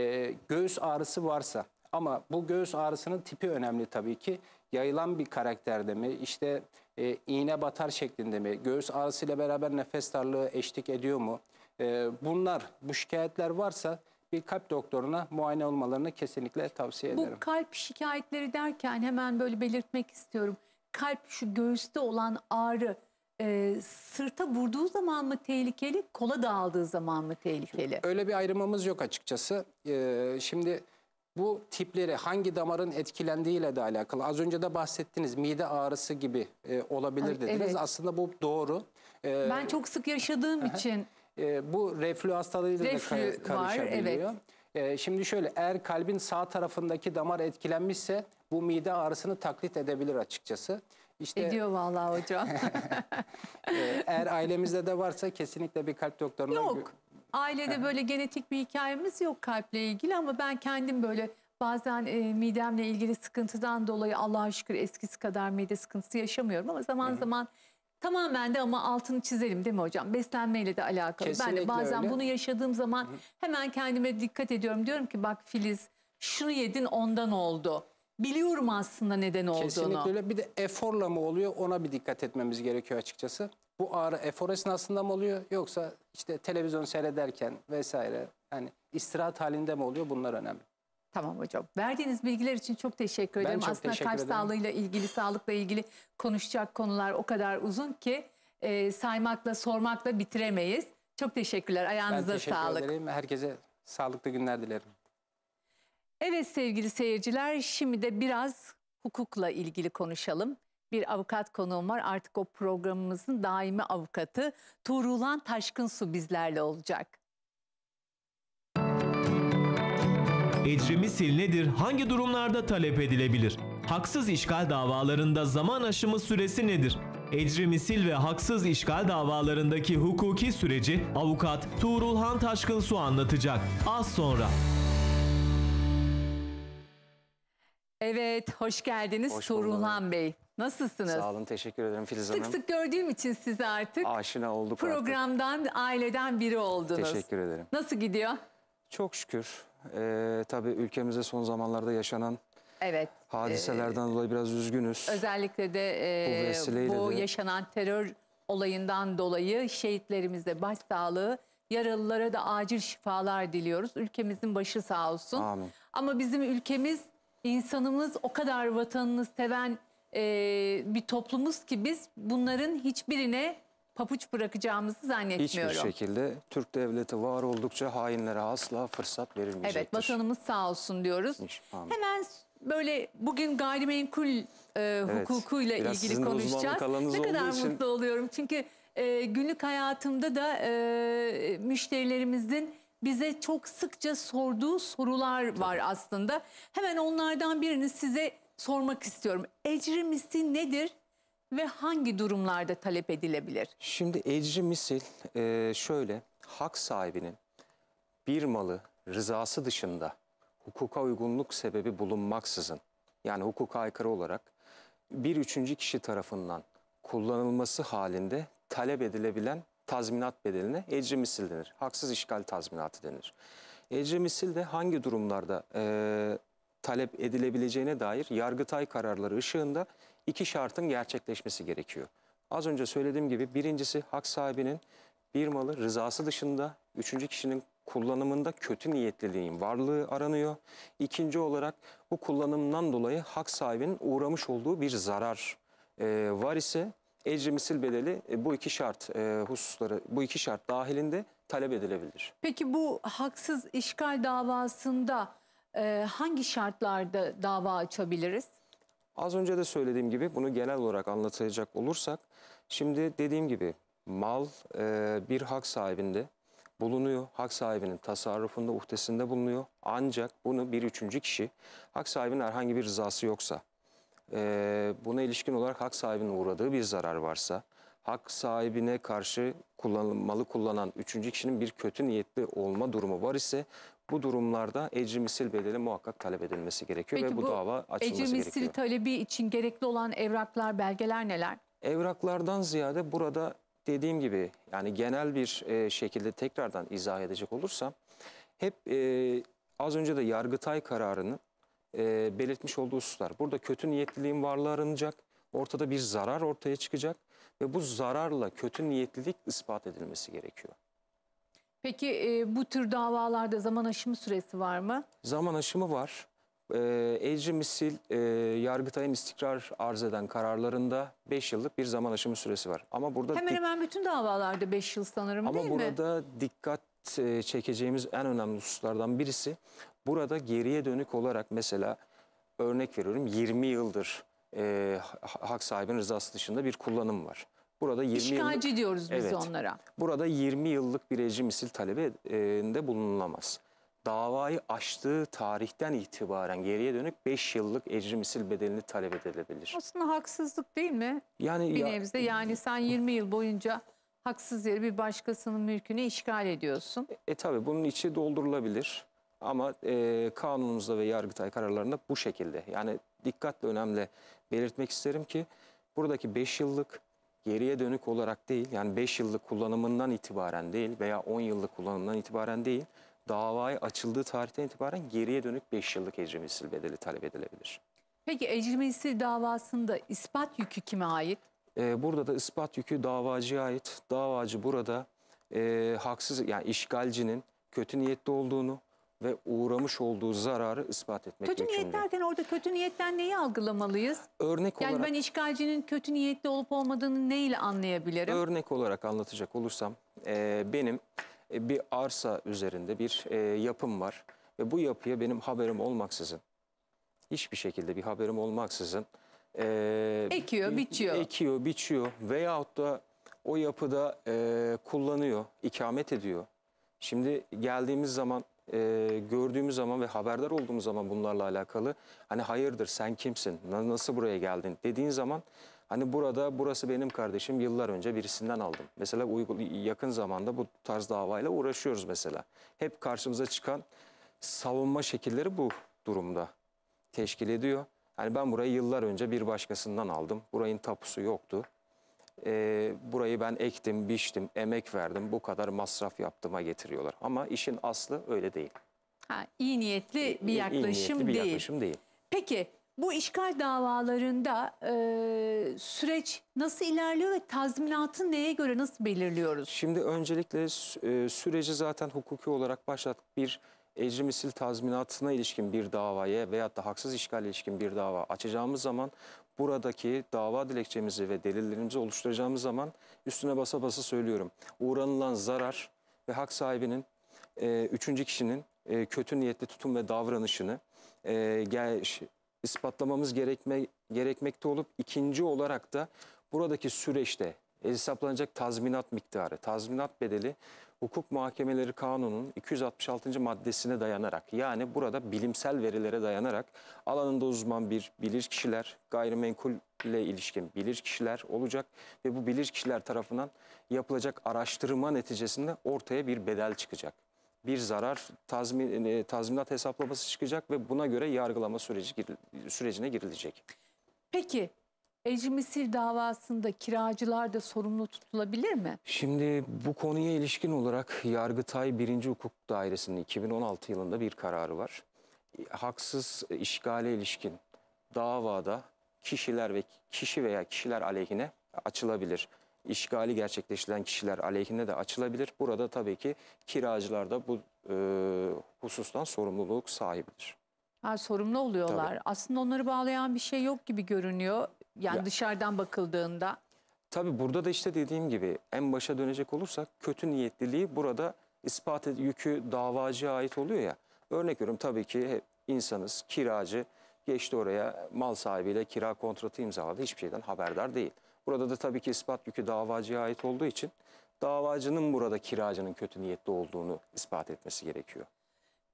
göğüs ağrısı varsa ama bu göğüs ağrısının tipi önemli tabii ki. Yayılan bir karakterde mi, işte e, iğne batar şeklinde mi, göğüs ağrısıyla beraber nefes darlığı eşlik ediyor mu? E, bunlar, bu şikayetler varsa bir kalp doktoruna muayene olmalarını kesinlikle tavsiye ederim. Bu kalp şikayetleri derken hemen böyle belirtmek istiyorum. Kalp şu göğüste olan ağrı e, sırta vurduğu zaman mı tehlikeli, kola dağıldığı zaman mı tehlikeli? Öyle bir ayrımımız yok açıkçası. E, şimdi bu tipleri hangi damarın etkilendiğiyle de alakalı. Az önce de bahsettiniz mide ağrısı gibi e, olabilir dediniz. Evet. Aslında bu doğru. E, ben çok sık yaşadığım için. E, bu reflü hastalığıyla reflü da karışabiliyor. Var, evet. e, şimdi şöyle eğer kalbin sağ tarafındaki damar etkilenmişse bu mide ağrısını taklit edebilir açıkçası. İşte, Ediyor vallahi hocam. E, eğer ailemizde de varsa kesinlikle bir kalp doktoruna... Yok Ailede böyle genetik bir hikayemiz yok kalple ilgili ama ben kendim böyle bazen e, midemle ilgili sıkıntıdan dolayı Allah'a şükür eskisi kadar mide sıkıntısı yaşamıyorum ama zaman Hı -hı. zaman Tamamen de ama altını çizelim değil mi hocam? Beslenmeyle de alakalı. Kesinlikle ben de bazen öyle. bunu yaşadığım zaman hemen kendime dikkat ediyorum. Diyorum ki bak Filiz şunu yedin ondan oldu. Biliyorum aslında neden olduğunu. Kesinlikle öyle. Bir de eforla mı oluyor ona bir dikkat etmemiz gerekiyor açıkçası bu ağrı efor esnasında mı oluyor yoksa işte televizyon seyrederken vesaire yani istirahat halinde mi oluyor bunlar önemli. Tamam hocam. Verdiğiniz bilgiler için çok teşekkür ederim. Ben çok Aslında teşekkür kalp ederim. sağlığıyla ilgili, sağlıkla ilgili konuşacak konular o kadar uzun ki e, saymakla, sormakla bitiremeyiz. Çok teşekkürler. Ayağınıza ben teşekkür sağlık. Ederim. Herkese sağlıklı günler dilerim. Evet sevgili seyirciler, şimdi de biraz hukukla ilgili konuşalım bir avukat konuğum var. Artık o programımızın daimi avukatı Tuğrulan Taşkın Su bizlerle olacak. Ecremi sil nedir? Hangi durumlarda talep edilebilir? Haksız işgal davalarında zaman aşımı süresi nedir? Ecri misil ve haksız işgal davalarındaki hukuki süreci avukat Tuğrulhan Taşkın Su anlatacak. Az sonra. Evet, hoş geldiniz hoş Tuğrulhan Bey. Nasılsınız? Sağ olun teşekkür ederim Filiz Hanım. Sık sık gördüğüm için sizi artık aşina olduk programdan, artık. aileden biri oldunuz. Teşekkür ederim. Nasıl gidiyor? Çok şükür. Ee, tabii ülkemizde son zamanlarda yaşanan Evet. E, hadiselerden e, dolayı biraz üzgünüz. Özellikle de e, bu, bu de. yaşanan terör olayından dolayı şehitlerimize başsağlığı, yaralılara da acil şifalar diliyoruz. Ülkemizin başı sağ olsun. Amin. Ama bizim ülkemiz, insanımız o kadar vatanını seven e, bir toplumuz ki biz bunların hiçbirine papuç bırakacağımızı zannetmiyorum. Hiçbir şekilde Türk devleti var oldukça hainlere asla fırsat verilmeyecektir. Evet vatanımız sağ olsun diyoruz. Amin. Hemen böyle bugün gayrimenkul e, evet, hukukuyla ilgili konuşacağız. Ne kadar için... mutlu oluyorum çünkü e, günlük hayatımda da e, müşterilerimizin bize çok sıkça sorduğu sorular var aslında. Hemen onlardan birini size sormak istiyorum. Ecri misil nedir ve hangi durumlarda talep edilebilir? Şimdi ecri misil e, şöyle hak sahibinin bir malı rızası dışında hukuka uygunluk sebebi bulunmaksızın yani hukuka aykırı olarak bir üçüncü kişi tarafından kullanılması halinde talep edilebilen tazminat bedeline ecri misil denir. Haksız işgal tazminatı denir. Ecri misil de hangi durumlarda e, talep edilebileceğine dair Yargıtay kararları ışığında iki şartın gerçekleşmesi gerekiyor. Az önce söylediğim gibi birincisi hak sahibinin bir malı rızası dışında üçüncü kişinin kullanımında kötü niyetliliğin varlığı aranıyor. İkinci olarak bu kullanımdan dolayı hak sahibinin uğramış olduğu bir zarar e, var ise ecri misil bedeli e, bu iki şart e, hususları bu iki şart dahilinde talep edilebilir. Peki bu haksız işgal davasında e, hangi şartlarda dava açabiliriz? Az önce de söylediğim gibi bunu genel olarak anlatacak olursak şimdi dediğim gibi mal e, bir hak sahibinde bulunuyor. Hak sahibinin tasarrufunda, uhdesinde bulunuyor. Ancak bunu bir üçüncü kişi hak sahibinin herhangi bir rızası yoksa, e, buna ilişkin olarak hak sahibinin uğradığı bir zarar varsa, hak sahibine karşı kullanılmalı kullanan üçüncü kişinin bir kötü niyetli olma durumu var ise bu durumlarda ecri misil bedeli muhakkak talep edilmesi gerekiyor Peki ve bu, bu dava açılması gerekiyor. Ecri misil talebi için gerekli olan evraklar, belgeler neler? Evraklardan ziyade burada dediğim gibi yani genel bir e, şekilde tekrardan izah edecek olursam hep e, az önce de Yargıtay kararının e, belirtmiş olduğu hususlar. Burada kötü niyetliliğin varlığı aranacak, ortada bir zarar ortaya çıkacak ve bu zararla kötü niyetlilik ispat edilmesi gerekiyor. Peki e, bu tür davalarda zaman aşımı süresi var mı? Zaman aşımı var. E, Eci Misil e, Yargıtay'ın istikrar arz eden kararlarında 5 yıllık bir zaman aşımı süresi var. Ama burada Hemen hemen bütün davalarda 5 yıl sanırım ama değil mi? Ama burada dikkat e, çekeceğimiz en önemli hususlardan birisi burada geriye dönük olarak mesela örnek veriyorum 20 yıldır e, hak sahibinin rızası dışında bir kullanım var. Burada 20 İşgalci yıllık, diyoruz biz evet, onlara. Burada 20 yıllık bir rejim isil talebinde bulunulamaz. Davayı açtığı tarihten itibaren geriye dönük 5 yıllık ecri misil bedelini talep edilebilir. Aslında haksızlık değil mi? Yani bir ya, nebze yani sen 20 yıl boyunca haksız yere bir başkasının mülkünü işgal ediyorsun. E, e tabi bunun içi doldurulabilir ama e, kanunumuzda ve yargıtay kararlarında bu şekilde. Yani dikkatle önemli belirtmek isterim ki buradaki 5 yıllık geriye dönük olarak değil yani 5 yıllık kullanımından itibaren değil veya 10 yıllık kullanımından itibaren değil davayı açıldığı tarihten itibaren geriye dönük 5 yıllık ecri misil bedeli talep edilebilir. Peki ecri misil davasında ispat yükü kime ait? Ee, burada da ispat yükü davacıya ait. Davacı burada e, haksız yani işgalcinin kötü niyetli olduğunu, ve uğramış olduğu zararı ispat etmek kötü mümkün Kötü orada kötü niyetten neyi algılamalıyız? Örnek yani olarak... Yani ben işgalcinin kötü niyetli olup olmadığını neyle anlayabilirim? Örnek olarak anlatacak olursam e, benim e, bir arsa üzerinde bir e, yapım var. Ve bu yapıya benim haberim olmaksızın, hiçbir şekilde bir haberim olmaksızın... E, ekiyor, biçiyor. Ekiyor, biçiyor veyahut da o yapıda e, kullanıyor, ikamet ediyor. Şimdi geldiğimiz zaman e, gördüğümüz zaman ve haberdar olduğumuz zaman bunlarla alakalı hani hayırdır sen kimsin nasıl buraya geldin dediğin zaman hani burada burası benim kardeşim yıllar önce birisinden aldım. Mesela yakın zamanda bu tarz davayla uğraşıyoruz mesela. Hep karşımıza çıkan savunma şekilleri bu durumda teşkil ediyor. hani ben burayı yıllar önce bir başkasından aldım. Burayın tapusu yoktu e, burayı ben ektim, biçtim, emek verdim, bu kadar masraf yaptığıma getiriyorlar. Ama işin aslı öyle değil. Ha, iyi niyetli bir yaklaşım iyi niyetli bir değil. yaklaşım değil. Peki bu işgal davalarında e, süreç nasıl ilerliyor ve tazminatı neye göre nasıl belirliyoruz? Şimdi öncelikle e, süreci zaten hukuki olarak başlattık. Bir ecri misil tazminatına ilişkin bir davaya veyahut da haksız işgal ilişkin bir dava açacağımız zaman buradaki dava dilekçemizi ve delillerimizi oluşturacağımız zaman üstüne basa basa söylüyorum. Uğranılan zarar ve hak sahibinin, e, üçüncü kişinin e, kötü niyetli tutum ve davranışını e, gel, ispatlamamız gerekme, gerekmekte olup ikinci olarak da buradaki süreçte hesaplanacak tazminat miktarı, tazminat bedeli hukuk muhakemeleri kanunun 266. maddesine dayanarak yani burada bilimsel verilere dayanarak alanında uzman bir bilir bilirkişiler, gayrimenkulle ilişkin kişiler olacak ve bu bilir kişiler tarafından yapılacak araştırma neticesinde ortaya bir bedel çıkacak. Bir zarar tazmin, e, tazminat hesaplaması çıkacak ve buna göre yargılama süreci, sürecine girilecek. Peki Ecmisil davasında kiracılar da sorumlu tutulabilir mi? Şimdi bu konuya ilişkin olarak Yargıtay 1. Hukuk Dairesi'nin 2016 yılında bir kararı var. Haksız e, işgale ilişkin davada kişiler ve kişi veya kişiler aleyhine açılabilir. İşgali gerçekleştirilen kişiler aleyhine de açılabilir. Burada tabii ki kiracılar da bu e, husustan sorumluluk sahibidir. Ha, sorumlu oluyorlar. Tabii. Aslında onları bağlayan bir şey yok gibi görünüyor. Yani ya. dışarıdan bakıldığında. Tabii burada da işte dediğim gibi en başa dönecek olursak kötü niyetliliği burada ispat yükü davacıya ait oluyor ya. Örnek veriyorum tabii ki hep insanız, kiracı geçti oraya mal sahibiyle kira kontratı imzaladı. Hiçbir şeyden haberdar değil. Burada da tabii ki ispat yükü davacıya ait olduğu için davacının burada kiracının kötü niyetli olduğunu ispat etmesi gerekiyor.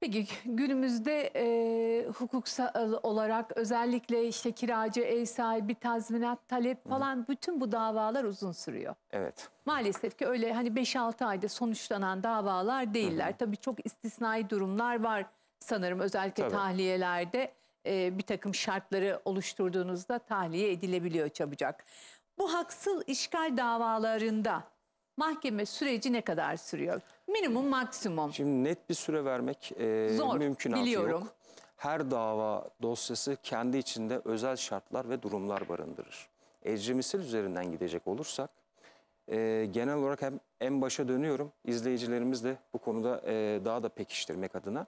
Peki günümüzde e, hukuksal olarak özellikle işte kiracı, ev sahibi, tazminat, talep falan Hı. bütün bu davalar uzun sürüyor. Evet. Maalesef ki öyle hani 5-6 ayda sonuçlanan davalar değiller. Hı. Tabii çok istisnai durumlar var sanırım özellikle Tabii. tahliyelerde e, bir takım şartları oluşturduğunuzda tahliye edilebiliyor çabucak. Bu haksız işgal davalarında mahkeme süreci ne kadar sürüyor? Minimum maksimum. Şimdi net bir süre vermek e, Zor, mümkün biliyorum. yok. Her dava dosyası kendi içinde özel şartlar ve durumlar barındırır. Ecremisil üzerinden gidecek olursak e, genel olarak hem en başa dönüyorum. izleyicilerimiz de bu konuda e, daha da pekiştirmek adına.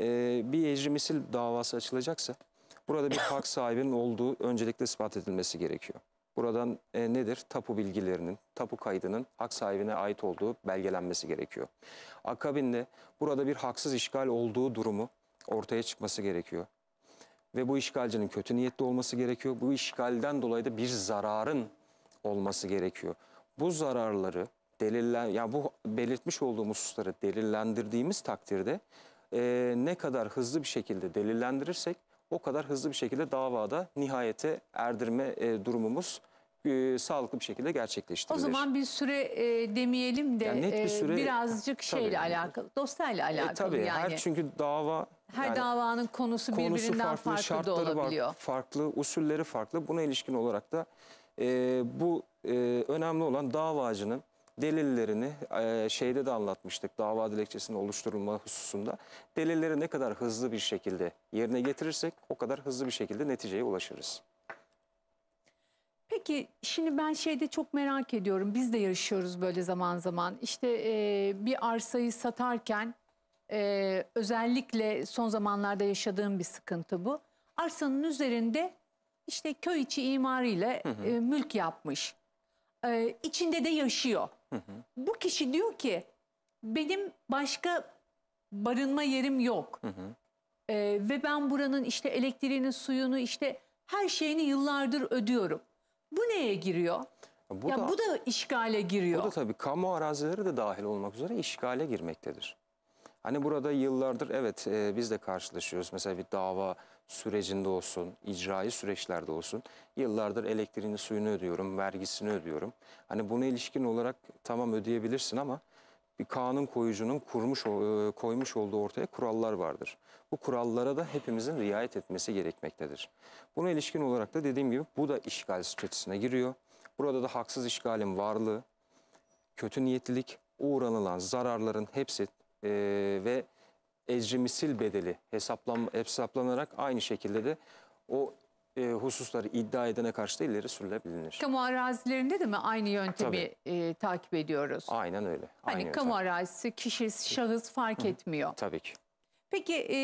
E, bir ecrimisil davası açılacaksa burada bir hak sahibinin olduğu öncelikle ispat edilmesi gerekiyor. Buradan e, nedir? Tapu bilgilerinin, tapu kaydının hak sahibine ait olduğu belgelenmesi gerekiyor. Akabinde burada bir haksız işgal olduğu durumu ortaya çıkması gerekiyor. Ve bu işgalcinin kötü niyetli olması gerekiyor. Bu işgalden dolayı da bir zararın olması gerekiyor. Bu zararları delillen, yani bu belirtmiş olduğumuz hususları delillendirdiğimiz takdirde e, ne kadar hızlı bir şekilde delillendirirsek o kadar hızlı bir şekilde davada nihayete erdirme e, durumumuz e, sağlıklı bir şekilde gerçekleştirilir. O zaman bir süre e, demeyelim de yani net bir e, süre, e, birazcık tabii, şeyle alakalı, dosyayla alakalı e, tabii, yani. Her, çünkü dava... Her yani, davanın konusu, konusu birbirinden farklı, farklı şartları da olabiliyor. Var, farklı, usulleri farklı. Buna ilişkin olarak da e, bu e, önemli olan davacının delillerini e, şeyde de anlatmıştık dava dilekçesinin oluşturulma hususunda. Delilleri ne kadar hızlı bir şekilde yerine getirirsek o kadar hızlı bir şekilde neticeye ulaşırız. Peki şimdi ben şeyde çok merak ediyorum. Biz de yarışıyoruz böyle zaman zaman. İşte e, bir arsayı satarken e, özellikle son zamanlarda yaşadığım bir sıkıntı bu. Arsanın üzerinde işte köy içi imariyle E, mülk yapmış. E, içinde de yaşıyor. Hı Bu kişi diyor ki benim başka barınma yerim yok. Hı hı. Ee, ve ben buranın işte elektriğini, suyunu, işte her şeyini yıllardır ödüyorum. Bu neye giriyor? Bu ya da, bu da işgale giriyor. Bu da tabii kamu arazileri de dahil olmak üzere işgale girmektedir. Hani burada yıllardır evet e, biz de karşılaşıyoruz. Mesela bir dava sürecinde olsun, icraî süreçlerde olsun yıllardır elektriğini, suyunu ödüyorum, vergisini ödüyorum. Hani buna ilişkin olarak tamam ödeyebilirsin ama bir kanun koyucunun kurmuş e, koymuş olduğu ortaya kurallar vardır. Bu kurallara da hepimizin riayet etmesi gerekmektedir. Buna ilişkin olarak da dediğim gibi bu da işgal statüsüne giriyor. Burada da haksız işgalin varlığı, kötü niyetlilik, uğranılan zararların hepsi e, ve ecri misil bedeli hesaplan, hesaplanarak aynı şekilde de o e, hususları iddia edene karşı da ileri sürülebilir. Kamu arazilerinde de mi aynı yöntemi e, takip ediyoruz? Aynen öyle. Hani Aynı kamu arazisi kişi, şahıs fark Hı. etmiyor. Tabii ki. Peki e,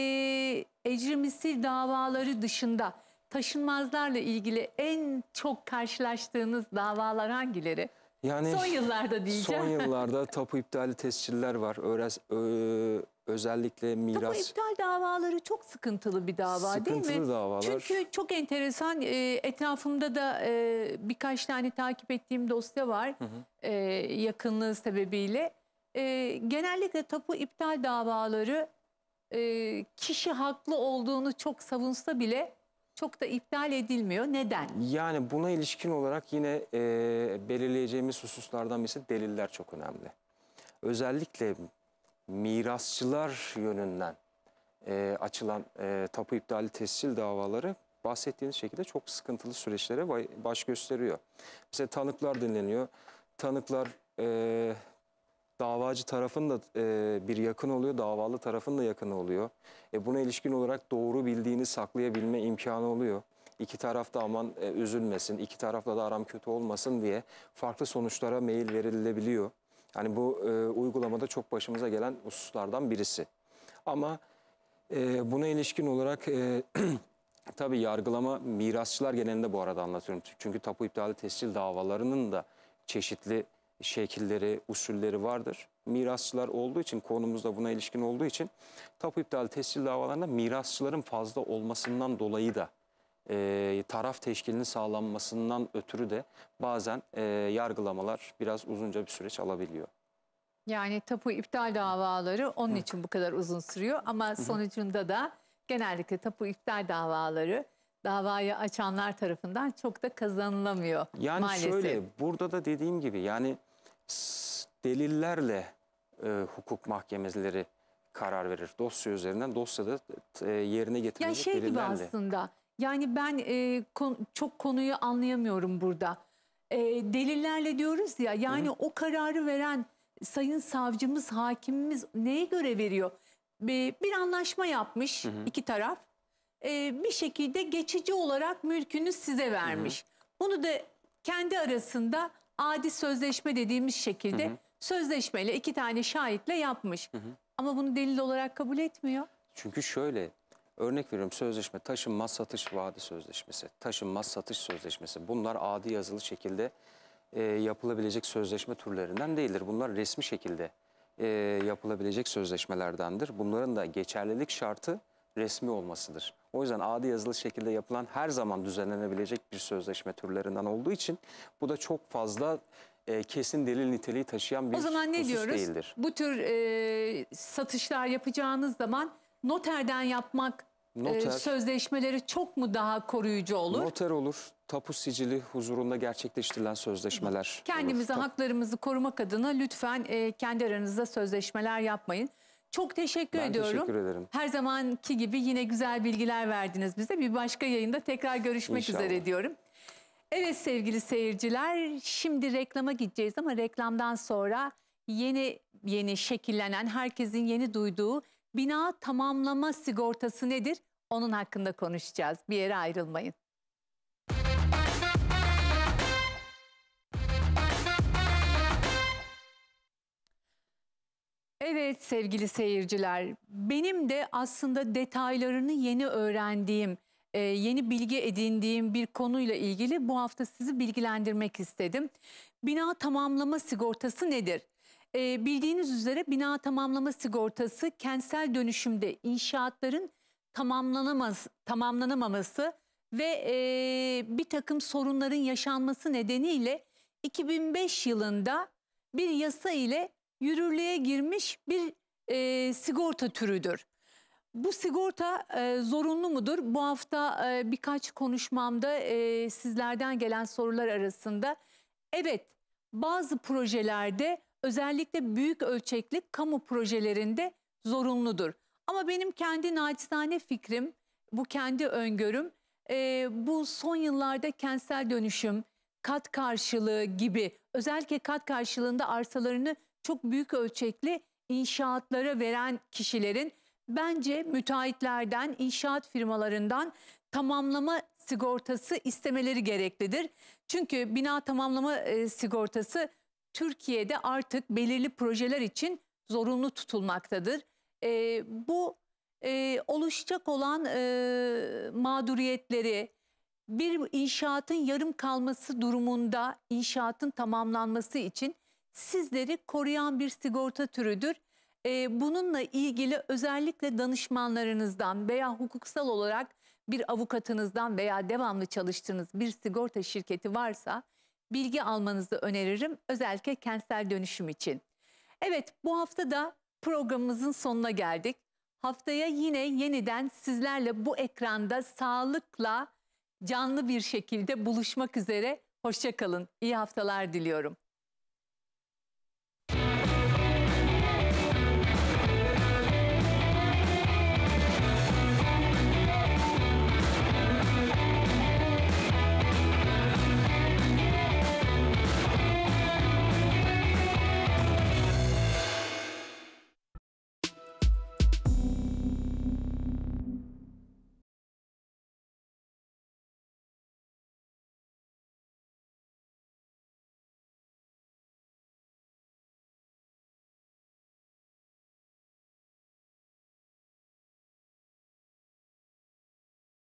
ecri misil davaları dışında taşınmazlarla ilgili en çok karşılaştığınız davalar hangileri? Yani son yıllarda diyeceğim. Son yıllarda tapu iptali tesciller var. Öğres, ö, özellikle miras... Tapu iptal davaları çok sıkıntılı bir dava sıkıntılı değil mi? Sıkıntılı davalar. Çünkü çok enteresan e, etrafımda da e, birkaç tane takip ettiğim dosya var hı hı. E, yakınlığı sebebiyle. E, genellikle tapu iptal davaları e, kişi haklı olduğunu çok savunsa bile çok da iptal edilmiyor. Neden? Yani buna ilişkin olarak yine e, belirleyeceğimiz hususlardan birisi deliller çok önemli. Özellikle mirasçılar yönünden e, açılan e, tapu iptali tescil davaları bahsettiğiniz şekilde çok sıkıntılı süreçlere baş gösteriyor. Mesela tanıklar dinleniyor. Tanıklar e, davacı tarafın da e, bir yakın oluyor, davalı tarafın da yakın oluyor. E, buna ilişkin olarak doğru bildiğini saklayabilme imkanı oluyor. İki taraf da aman e, üzülmesin, iki tarafla da aram kötü olmasın diye farklı sonuçlara meyil verilebiliyor. Yani bu e, uygulamada çok başımıza gelen hususlardan birisi. Ama e, buna ilişkin olarak e, tabii yargılama mirasçılar genelinde bu arada anlatıyorum. Çünkü tapu iptali tescil davalarının da çeşitli şekilleri, usulleri vardır. Mirasçılar olduğu için, konumuzda buna ilişkin olduğu için tapu iptali tescil davalarında mirasçıların fazla olmasından dolayı da e, taraf teşkilinin sağlanmasından ötürü de bazen e, yargılamalar biraz uzunca bir süreç alabiliyor. Yani tapu iptal davaları onun Hı. için bu kadar uzun sürüyor ama Hı. sonucunda da genellikle tapu iptal davaları davayı açanlar tarafından çok da kazanılamıyor yani maalesef. Yani şöyle burada da dediğim gibi yani delillerle e, hukuk mahkemeleri karar verir. Dosya üzerinden dosyada e, yerine getirilecek şey delillerle. Ya şey delillerle. gibi aslında yani ben e, kon, çok konuyu anlayamıyorum burada. E, delillerle diyoruz ya yani Hı -hı. o kararı veren sayın savcımız, hakimimiz neye göre veriyor? Bir, bir anlaşma yapmış Hı -hı. iki taraf. E, bir şekilde geçici olarak mülkünü size vermiş. Hı -hı. Bunu da kendi arasında adi sözleşme dediğimiz şekilde Hı -hı. sözleşmeyle iki tane şahitle yapmış. Hı -hı. Ama bunu delil olarak kabul etmiyor. Çünkü şöyle Örnek veriyorum sözleşme taşınmaz satış vaadi sözleşmesi, taşınmaz satış sözleşmesi bunlar adi yazılı şekilde e, yapılabilecek sözleşme türlerinden değildir. Bunlar resmi şekilde e, yapılabilecek sözleşmelerdendir. Bunların da geçerlilik şartı resmi olmasıdır. O yüzden adi yazılı şekilde yapılan her zaman düzenlenebilecek bir sözleşme türlerinden olduğu için bu da çok fazla e, kesin delil niteliği taşıyan bir O zaman ne diyoruz? Değildir. Bu tür e, satışlar yapacağınız zaman noterden yapmak Noter, ee, sözleşmeleri çok mu daha koruyucu olur? Noter olur. Tapu sicili huzurunda gerçekleştirilen sözleşmeler. Kendimize olur. haklarımızı korumak adına lütfen e, kendi aranızda sözleşmeler yapmayın. Çok teşekkür ben ediyorum. teşekkür ederim. Her zamanki gibi yine güzel bilgiler verdiniz bize. Bir başka yayında tekrar görüşmek İnşallah. üzere diyorum. Evet sevgili seyirciler, şimdi reklama gideceğiz ama reklamdan sonra yeni yeni şekillenen, herkesin yeni duyduğu bina tamamlama sigortası nedir? Onun hakkında konuşacağız. Bir yere ayrılmayın. Evet sevgili seyirciler, benim de aslında detaylarını yeni öğrendiğim, e, yeni bilgi edindiğim bir konuyla ilgili bu hafta sizi bilgilendirmek istedim. Bina tamamlama sigortası nedir? E, bildiğiniz üzere bina tamamlama sigortası kentsel dönüşümde inşaatların tamamlanamaz tamamlanamaması ve e, bir takım sorunların yaşanması nedeniyle 2005 yılında bir yasa ile yürürlüğe girmiş bir e, sigorta türüdür. Bu sigorta e, zorunlu mudur? Bu hafta e, birkaç konuşmamda e, sizlerden gelen sorular arasında evet bazı projelerde özellikle büyük ölçekli kamu projelerinde zorunludur. Ama benim kendi naçizane fikrim, bu kendi öngörüm, e, bu son yıllarda kentsel dönüşüm, kat karşılığı gibi özellikle kat karşılığında arsalarını çok büyük ölçekli inşaatlara veren kişilerin bence müteahhitlerden, inşaat firmalarından tamamlama sigortası istemeleri gereklidir. Çünkü bina tamamlama e, sigortası Türkiye'de artık belirli projeler için zorunlu tutulmaktadır. E, bu e, oluşacak olan e, mağduriyetleri, bir inşaatın yarım kalması durumunda inşaatın tamamlanması için sizleri koruyan bir sigorta türüdür. E, bununla ilgili özellikle danışmanlarınızdan veya hukuksal olarak bir avukatınızdan veya devamlı çalıştığınız bir sigorta şirketi varsa bilgi almanızı öneririm özellikle kentsel dönüşüm için. Evet bu hafta da programımızın sonuna geldik. Haftaya yine yeniden sizlerle bu ekranda sağlıkla canlı bir şekilde buluşmak üzere. Hoşçakalın. İyi haftalar diliyorum.